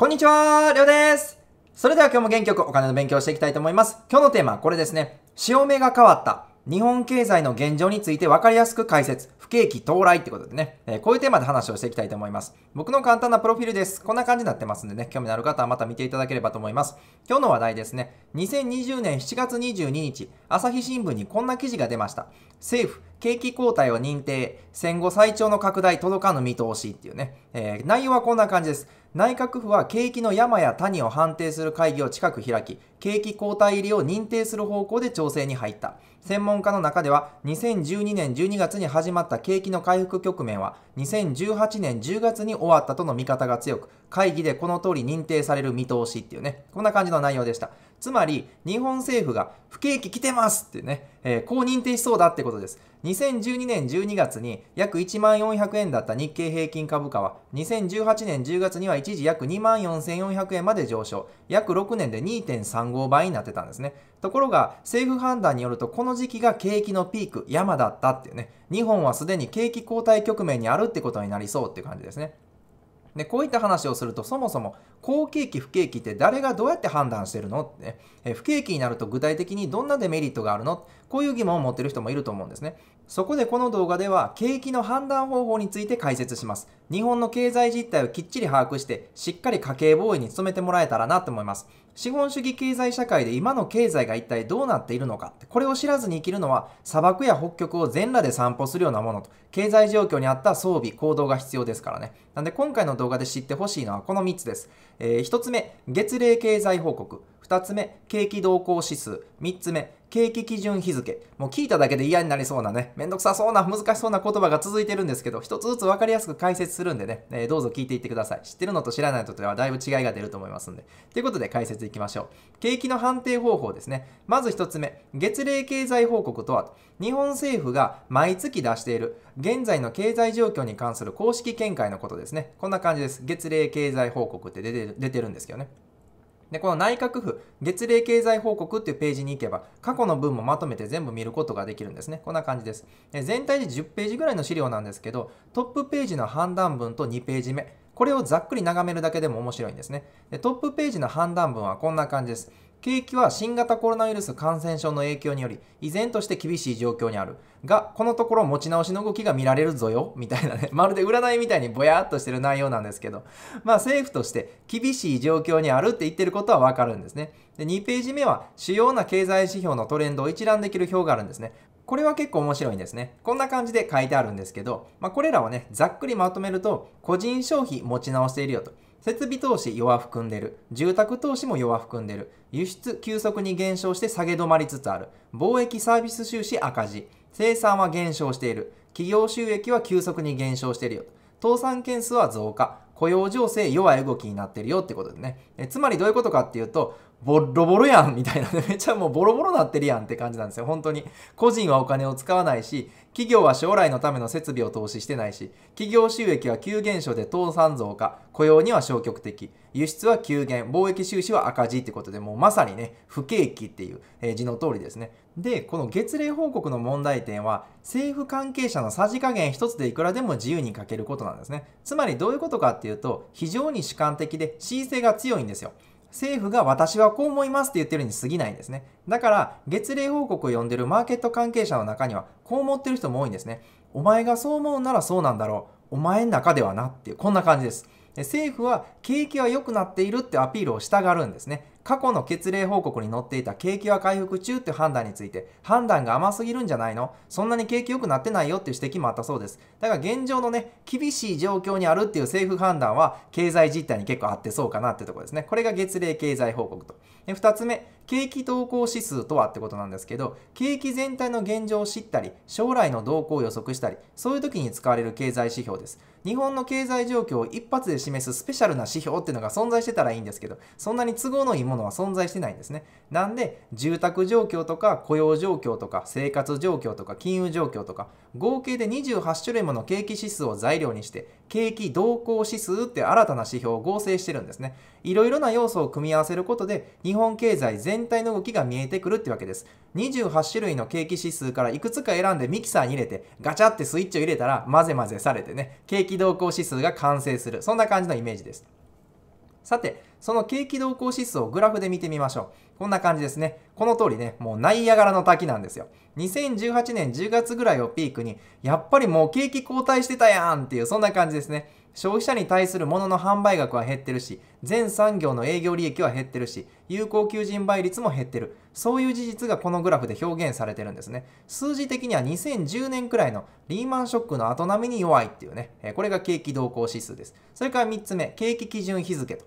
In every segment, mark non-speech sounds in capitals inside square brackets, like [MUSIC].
こんにちは、りょうです。それでは今日も元気よくお金の勉強していきたいと思います。今日のテーマはこれですね。潮目が変わった日本経済の現状について分かりやすく解説。不景気到来ってことでね、えー、こういうテーマで話をしていきたいと思います。僕の簡単なプロフィールです。こんな感じになってますんでね、興味のある方はまた見ていただければと思います。今日の話題ですね。2020年7月22日、朝日新聞にこんな記事が出ました。政府、景気後退を認定、戦後最長の拡大届かぬ見通しっていうね、えー、内容はこんな感じです。内閣府は景気の山や谷を判定する会議を近く開き、景気後退入りを認定する方向で調整に入った。専門家の中では、2012年12月に始まった景気の回復局面は、2018年10月に終わったとの見方が強く、会議でこの通り認定される見通しっていうね、こんな感じの内容でした。つまり、日本政府が不景気来てますってね、えー、こう認定しそうだってことです。2012年12月に約1万400円だった日経平均株価は、2018年10月には一時約2万4400円まで上昇、約6年で2.35倍になってたんですね。ところが、政府判断によると、この時期が景気のピーク、山だったっていうね、日本はすでに景気後退局面にあるってことになりそうっていう感じですね。でこういった話をするとそもそも好景気不景気って誰がどうやって判断してるのってね、え不景気になると具体的にどんなデメリットがあるのこういう疑問を持ってる人もいると思うんですねそこでこの動画では景気の判断方法について解説します日本の経済実態をきっちり把握してしっかり家計防衛に努めてもらえたらなと思います資本主義経済社会で今の経済が一体どうなっているのか、これを知らずに生きるのは砂漠や北極を全裸で散歩するようなものと、経済状況に合った装備、行動が必要ですからね。なんで今回の動画で知ってほしいのはこの3つです。えー、1つ目、月例経済報告。2つ目、景気動向指数。3つ目、景気基準日付。もう聞いただけで嫌になりそうなね、めんどくさそうな、難しそうな言葉が続いてるんですけど、一つずつ分かりやすく解説するんでね、えー、どうぞ聞いていってください。知ってるのと知らないのとではだいぶ違いが出ると思いますんで。ということで解説いきましょう。景気の判定方法ですね。まず一つ目、月例経済報告とは、日本政府が毎月出している現在の経済状況に関する公式見解のことですね。こんな感じです。月例経済報告って出てるんですけどね。で、この内閣府月例経済報告っていうページに行けば、過去の分もまとめて全部見ることができるんですね。こんな感じです。で全体で10ページぐらいの資料なんですけど、トップページの判断文と2ページ目、これをざっくり眺めるだけでも面白いんですね。でトップページの判断文はこんな感じです。景気は新型コロナウイルス感染症の影響により依然として厳しい状況にあるがこのところ持ち直しの動きが見られるぞよみたいなね [LAUGHS] まるで占いみたいにぼやっとしてる内容なんですけどまあ政府として厳しい状況にあるって言ってることはわかるんですねで2ページ目は主要な経済指標のトレンドを一覧できる表があるんですねこれは結構面白いんですね。こんな感じで書いてあるんですけど、まあ、これらをね、ざっくりまとめると、個人消費持ち直しているよと。設備投資弱含んでる。住宅投資も弱含んでる。輸出急速に減少して下げ止まりつつある。貿易サービス収支赤字。生産は減少している。企業収益は急速に減少しているよ。倒産件数は増加。雇用情勢弱い動きになってるよってことでね。えつまりどういうことかっていうと、ボロボロやんみたいなね、[LAUGHS] めっちゃもうボロボロなってるやんって感じなんですよ、本当に。個人はお金を使わないし、企業は将来のための設備を投資してないし、企業収益は急減少で倒産増加、雇用には消極的、輸出は急減、貿易収支は赤字ってことで、もうまさにね、不景気っていう、え字の通りですね。で、この月例報告の問題点は、政府関係者のさじ加減一つでいくらでも自由に書けることなんですね。つまりどういうことかっていうと、非常に主観的で申請が強いんですよ。政府が私はこう思いますって言ってるに過ぎないんですね。だから、月例報告を読んでるマーケット関係者の中には、こう思ってる人も多いんですね。お前がそう思うならそうなんだろう。お前の中ではなっていう、こんな感じです。政府は景気は良くなっているってアピールをしたがるんですね。過去の月例報告に載っていた景気は回復中って判断について、判断が甘すぎるんじゃないのそんなに景気良くなってないよっていう指摘もあったそうです。だから現状のね、厳しい状況にあるっていう政府判断は、経済実態に結構合ってそうかなってとこですね。これが月例経済報告と。で2つ目、景気動向指数とはってことなんですけど、景気全体の現状を知ったり、将来の動向を予測したり、そういう時に使われる経済指標です。日本の経済状況を一発で示すスペシャルな指標っていうのが存在してたらいいんですけど、そんなに都合のいいものは存在してないんですね。なんで、住宅状況とか雇用状況とか生活状況とか金融状況とか、合計で28種類もの景気指数を材料にして、景気動向指数って新たな指標を合成してるんですね。いろいろな要素を組み合わせることで、日本経済全体の動きが見えてくるってわけです。28種類の景気指数からいくつか選んでミキサーに入れて、ガチャってスイッチを入れたら、混ぜ混ぜされてね、景気動向指数が完成する。そんな感じのイメージです。さて、その景気動向指数をグラフで見てみましょう。こんな感じですね。この通りね、もうナイアガラの滝なんですよ。2018年10月ぐらいをピークに、やっぱりもう景気後退してたやんっていう、そんな感じですね。消費者に対するものの販売額は減ってるし、全産業の営業利益は減ってるし、有効求人倍率も減ってる。そういう事実がこのグラフで表現されてるんですね。数字的には2010年くらいのリーマンショックの後並みに弱いっていうね、これが景気動向指数です。それから3つ目、景気基準日付と。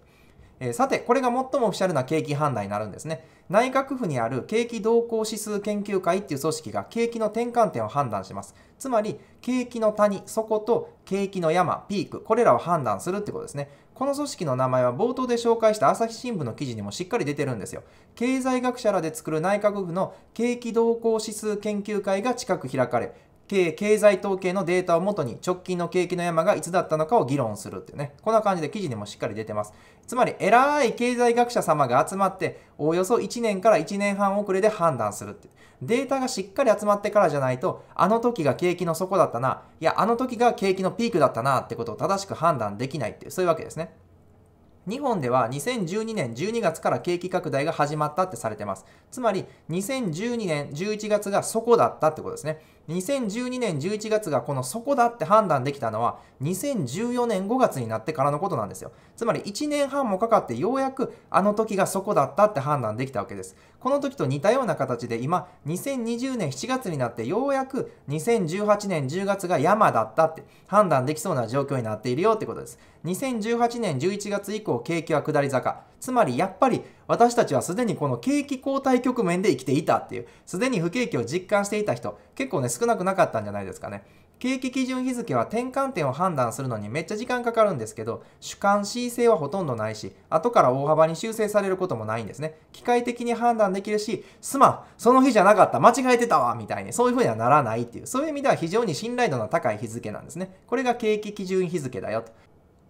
えー、さて、これが最もオフィシャルな景気判断になるんですね。内閣府にある景気動向指数研究会っていう組織が景気の転換点を判断します。つまり、景気の谷、底と景気の山、ピーク、これらを判断するってことですね。この組織の名前は冒頭で紹介した朝日新聞の記事にもしっかり出てるんですよ。経済学者らで作る内閣府の景気動向指数研究会が近く開かれ、経済統計のデータをもとに直近の景気の山がいつだったのかを議論するっていうね、こんな感じで記事にもしっかり出てます。つまり、偉い経済学者様が集まって、おおよそ1年から1年半遅れで判断するって。データがしっかり集まってからじゃないと、あの時が景気の底だったな、いや、あの時が景気のピークだったなってことを正しく判断できないっていう、そういうわけですね。日本では2012年12月から景気拡大が始まったってされてます。つまり2012年11月が底だったってことですね。2012年11月がこの底だって判断できたのは2014年5月になってからのことなんですよ。つまり1年半もかかってようやくあの時が底だったって判断できたわけです。この時と似たような形で今2020年7月になってようやく2018年10月が山だったって判断できそうな状況になっているよってことです。2018年11月以降景気は下り坂。つまりやっぱり私たちはすでにこの景気後退局面で生きていたっていう、すでに不景気を実感していた人、結構ね、少なくなかったんじゃないですかね。景気基準日付は転換点を判断するのにめっちゃ時間かかるんですけど、主観 C 性はほとんどないし、後から大幅に修正されることもないんですね。機械的に判断できるし、すまん、その日じゃなかった、間違えてたわ、みたいに、そういう風にはならないっていう、そういう意味では非常に信頼度の高い日付なんですね。これが景気基準日付だよと。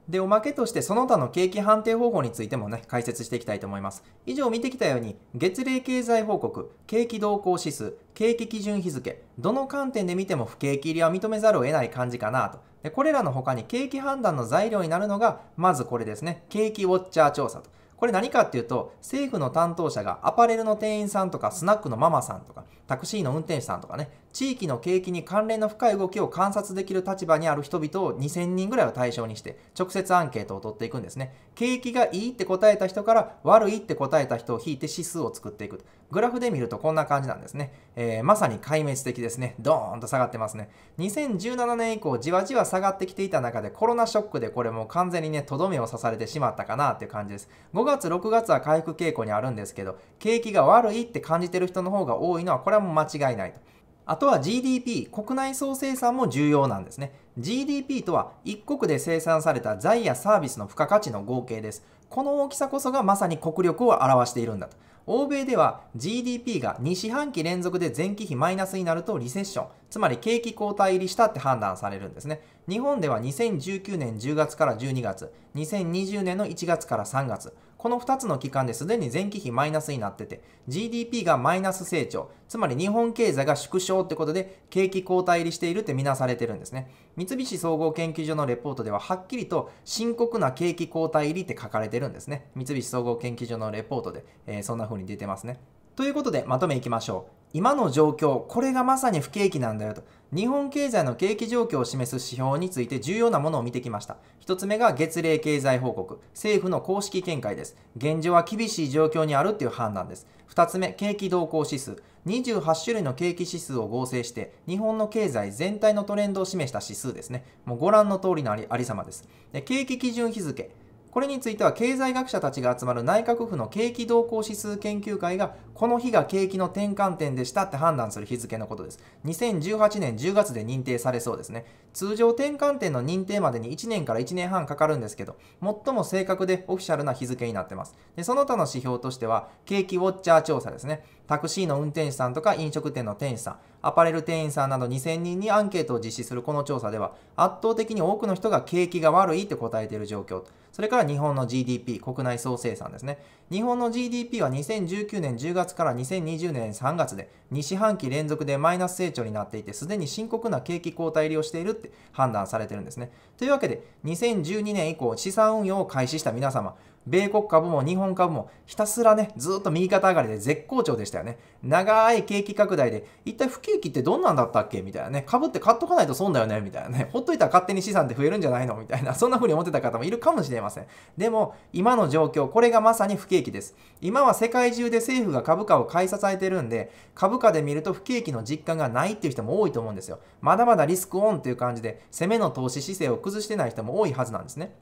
で、おまけとしてその他の景気判定方法についてもね、解説していきたいと思います。以上見てきたように、月例経済報告、景気動向指数、景気基準日付、どの観点で見ても不景気入りは認めざるを得ない感じかなと。で、これらの他に景気判断の材料になるのが、まずこれですね、景気ウォッチャー調査と。これ何かっていうと、政府の担当者がアパレルの店員さんとか、スナックのママさんとか、タクシーの運転手さんとかね、地域の景気に関連の深い動きを観察できる立場にある人々を2000人ぐらいを対象にして、直接アンケートを取っていくんですね。景気がいいって答えた人から、悪いって答えた人を引いて指数を作っていく。グラフで見るとこんな感じなんですね。えー、まさに壊滅的ですね。ドーンと下がってますね。2017年以降、じわじわ下がってきていた中で、コロナショックでこれもう完全にね、とどめを刺されてしまったかなっていう感じです。5月6月は回復傾向にあるんですけど景気が悪いって感じてる人の方が多いのはこれはもう間違いないと。あとは GDP 国内総生産も重要なんですね GDP とは一国で生産された財やサービスの付加価値の合計ですこの大きさこそがまさに国力を表しているんだと欧米では GDP が2四半期連続で前期比マイナスになるとリセッションつまり景気後退入りしたって判断されるんですね日本では2019年10月から12月2020年の1月から3月この2つの期間ですでに前期比マイナスになってて、GDP がマイナス成長、つまり日本経済が縮小ってことで、景気後退入りしているってみなされてるんですね。三菱総合研究所のレポートでは、はっきりと深刻な景気後退入りって書かれてるんですね。三菱総合研究所のレポートで、えー、そんな風に出てますね。ということで、まとめいきましょう。今の状況、これがまさに不景気なんだよと。日本経済の景気状況を示す指標について重要なものを見てきました。1つ目が月例経済報告。政府の公式見解です。現状は厳しい状況にあるっていう判断です。2つ目、景気動向指数。28種類の景気指数を合成して、日本の経済全体のトレンドを示した指数ですね。もうご覧の通りのありありさまですで。景気基準日付。これについては経済学者たちが集まる内閣府の景気動向指数研究会がこの日が景気の転換点でしたって判断する日付のことです。2018年10月で認定されそうですね。通常転換点の認定までに1年から1年半かかるんですけど、最も正確でオフィシャルな日付になってます。で、その他の指標としては、景気ウォッチャー調査ですね。タクシーの運転手さんとか飲食店の店主さん、アパレル店員さんなど2000人にアンケートを実施するこの調査では、圧倒的に多くの人が景気が悪いって答えている状況。それから日本の GDP、国内総生産ですね。日本の GDP は2019年10月から2020年3月で、2四半期連続でマイナス成長になっていて、すでに深刻な景気後退入りをしているって判断されてるんですね。というわけで、2012年以降、資産運用を開始した皆様、米国株も日本株もひたすらね、ずっと右肩上がりで絶好調でしたよね。長い景気拡大で、一体不景気ってどんなんだったっけみたいなね。株って買っとかないと損だよねみたいなね。ほっといたら勝手に資産って増えるんじゃないのみたいな、そんな風に思ってた方もいるかもしれません。でも、今の状況、これがまさに不景気です。今は世界中で政府が株価を買い支えてるんで、株価で見ると不景気の実感がないっていう人も多いと思うんですよ。まだまだリスクオンっていう感じで、攻めの投資姿勢を崩してない人も多いはずなんですね。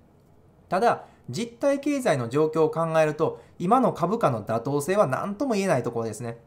ただ、実体経済の状況を考えると、今の株価の妥当性は何とも言えないところですね。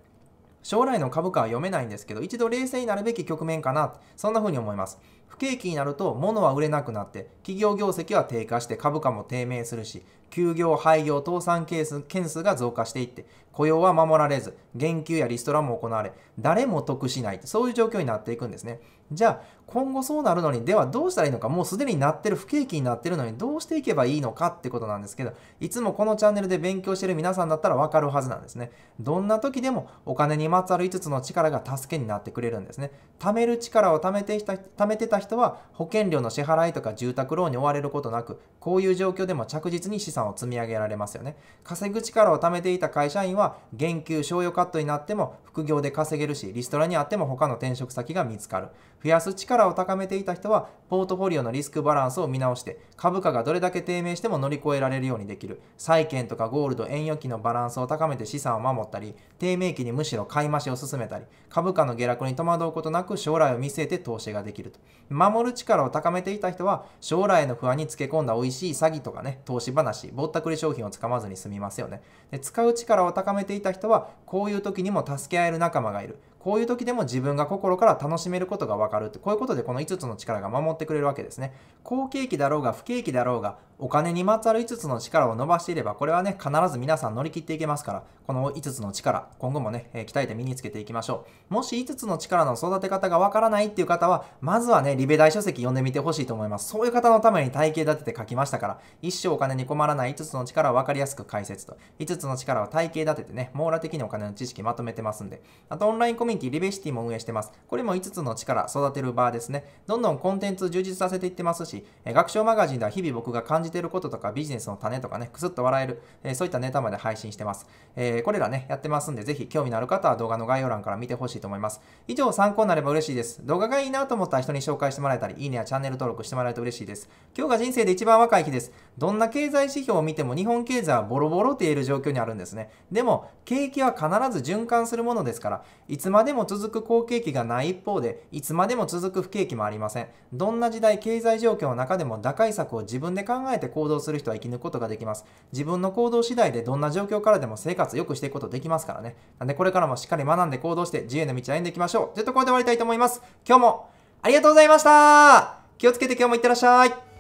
将来の株価は読めないんですけど、一度冷静になるべき局面かな、そんな風に思います。不景気になると物は売れなくなって企業業績は低下して株価も低迷するし休業廃業倒産件数件数が増加していって雇用は守られず減給やリストラも行われ誰も得しないそういう状況になっていくんですねじゃあ今後そうなるのにではどうしたらいいのかもうすでになってる不景気になってるのにどうしていけばいいのかってことなんですけどいつもこのチャンネルで勉強してる皆さんだったらわかるはずなんですねどんな時でもお金にまつわる5つの力が助けになってくれるんですね貯める力を貯めてた貯めてた人は保険料の支払いとか住宅ローンに追われることなく、こういう状況でも着実に資産を積み上げられますよね。稼ぐ力を貯めていた会社員は、減給、賞与カットになっても副業で稼げるし、リストラにあっても他の転職先が見つかる。増やす力を高めていた人は、ポートフォリオのリスクバランスを見直して、株価がどれだけ低迷しても乗り越えられるようにできる、債券とかゴールド、円預金のバランスを高めて資産を守ったり、低迷期にむしろ買い増しを進めたり、株価の下落に戸惑うことなく将来を見据えて投資ができると。守る力を高めていた人は、将来への不安につけ込んだ美味しい詐欺とかね、投資話、ぼったくり商品をつかまずに済みますよね。で使う力を高めていた人は、こういう時にも助け合える仲間がいる。こういう時でも自分が心から楽しめることがわかるって、こういうことでこの5つの力が守ってくれるわけですね。好景気だろうが不景気だろうが、お金にまつわる5つの力を伸ばしていれば、これはね、必ず皆さん乗り切っていけますから、この5つの力、今後もね、え鍛えて身につけていきましょう。もし5つの力の育て方がわからないっていう方は、まずはね、リベ大書籍読んでみてほしいと思います。そういう方のために体系立てて書きましたから、一生お金に困らない5つの力を分かりやすく解説と、5つの力を体系立ててね、網羅的にお金の知識まとめてますんで、あとオンラインコミュリベシティも運営してます。これも5つの力、育てる場ですね。どんどんコンテンツ充実させていってますし、え学習マガジンでは日々僕が感じてることとかビジネスの種とかね、くすっと笑える、えそういったネタまで配信してます。えこれらね、やってますんで、ぜひ興味のある方は動画の概要欄から見てほしいと思います。以上、参考になれば嬉しいです。動画がいいなと思ったら人に紹介してもらえたり、いいねやチャンネル登録してもらえると嬉しいです。今日が人生で一番若い日です。どんな経済指標を見ても日本経済はボロボロと言える状況にあるんですね。でも、景気は必ず循環するものですから、いつまででも続く好景気がない一方で、いつまでも続く不景気もありません。どんな時代、経済状況の中でも打開策を自分で考えて行動する人は生き抜くことができます。自分の行動次第でどんな状況からでも生活良くしていくことできますからね。なんでこれからもしっかり学んで行動して自由の道を歩んでいきましょう。ちょっとこれで終わりたいと思います。今日もありがとうございました気をつけて今日もいってらっしゃい